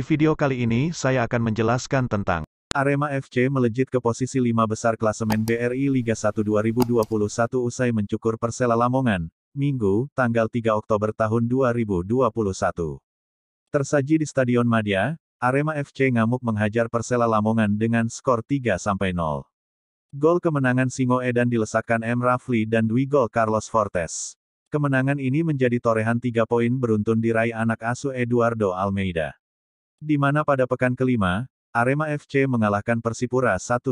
Di video kali ini saya akan menjelaskan tentang Arema FC melejit ke posisi 5 besar klasemen BRI Liga 1 2021 usai mencukur Persela Lamongan, Minggu, tanggal 3 Oktober tahun 2021. Tersaji di Stadion Madya, Arema FC ngamuk menghajar Persela Lamongan dengan skor 3-0. Gol kemenangan Singo Edan dilesakkan M. Rafli dan Dwi gol Carlos Fortes. Kemenangan ini menjadi torehan tiga poin beruntun diraih anak asuh Eduardo Almeida. Di mana pada pekan kelima, Arema FC mengalahkan Persipura 1-0.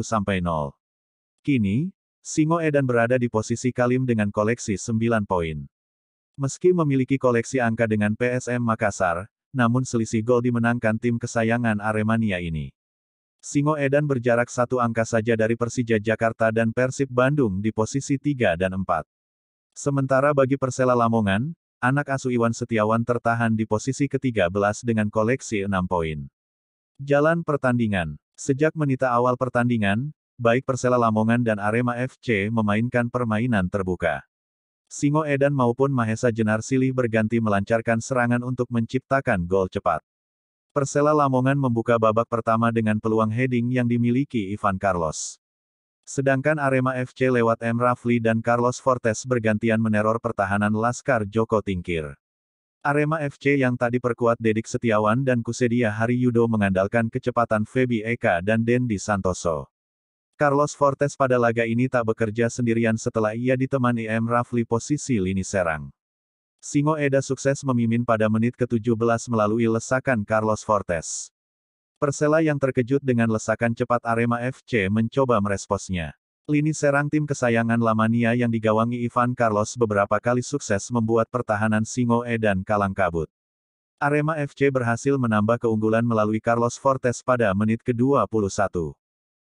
Kini, Singo Edan berada di posisi kalim dengan koleksi 9 poin. Meski memiliki koleksi angka dengan PSM Makassar, namun selisih gol dimenangkan tim kesayangan Aremania ini. Singo Edan berjarak satu angka saja dari Persija Jakarta dan Persib Bandung di posisi 3 dan 4. Sementara bagi Persela Lamongan, anak asu Iwan Setiawan tertahan di posisi ke-13 dengan koleksi 6 poin. Jalan pertandingan. Sejak menit awal pertandingan, baik Persela Lamongan dan Arema FC memainkan permainan terbuka. Singo Edan maupun Mahesa Jenar Silih berganti melancarkan serangan untuk menciptakan gol cepat. Persela Lamongan membuka babak pertama dengan peluang heading yang dimiliki Ivan Carlos. Sedangkan Arema FC lewat M. Rafli dan Carlos Fortes bergantian meneror pertahanan Laskar Joko Tingkir. Arema FC yang tadi perkuat Dedik Setiawan dan Kusedia Hari Yudo mengandalkan kecepatan Febi Eka dan Dendi Santoso. Carlos Fortes pada laga ini tak bekerja sendirian setelah ia ditemani M. Rafli posisi lini serang. Singo Eda sukses memimpin pada menit ke-17 melalui lesakan Carlos Fortes. Persela yang terkejut dengan lesakan cepat Arema FC mencoba meresposnya. Lini serang tim kesayangan Lamania yang digawangi Ivan Carlos beberapa kali sukses membuat pertahanan Singo e dan kalang kabut. Arema FC berhasil menambah keunggulan melalui Carlos Fortes pada menit ke-21.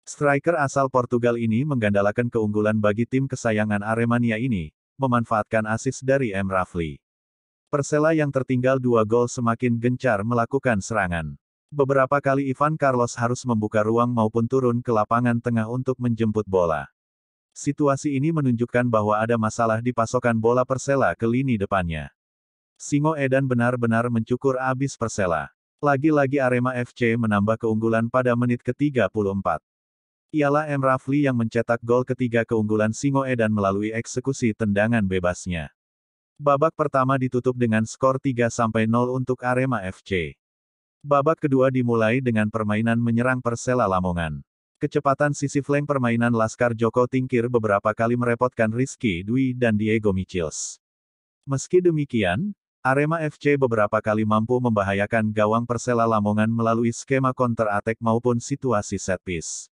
Striker asal Portugal ini menggandalkan keunggulan bagi tim kesayangan Aremania ini, memanfaatkan asis dari M. Rafli. Persela yang tertinggal dua gol semakin gencar melakukan serangan. Beberapa kali Ivan Carlos harus membuka ruang maupun turun ke lapangan tengah untuk menjemput bola. Situasi ini menunjukkan bahwa ada masalah di pasokan bola Persela ke lini depannya. Singo Edan benar-benar mencukur abis Persela. Lagi-lagi Arema FC menambah keunggulan pada menit ke-34. Ialah M. Rafli yang mencetak gol ketiga keunggulan Singo Edan melalui eksekusi tendangan bebasnya. Babak pertama ditutup dengan skor 3-0 untuk Arema FC. Babak kedua dimulai dengan permainan menyerang Persela Lamongan. Kecepatan sisi flank permainan Laskar Joko Tingkir beberapa kali merepotkan Rizky Dwi dan Diego Michels. Meski demikian, Arema FC beberapa kali mampu membahayakan gawang Persela Lamongan melalui skema counter attack maupun situasi set piece.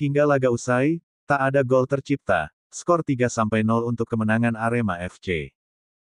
Hingga laga usai, tak ada gol tercipta, skor 3-0 untuk kemenangan Arema FC.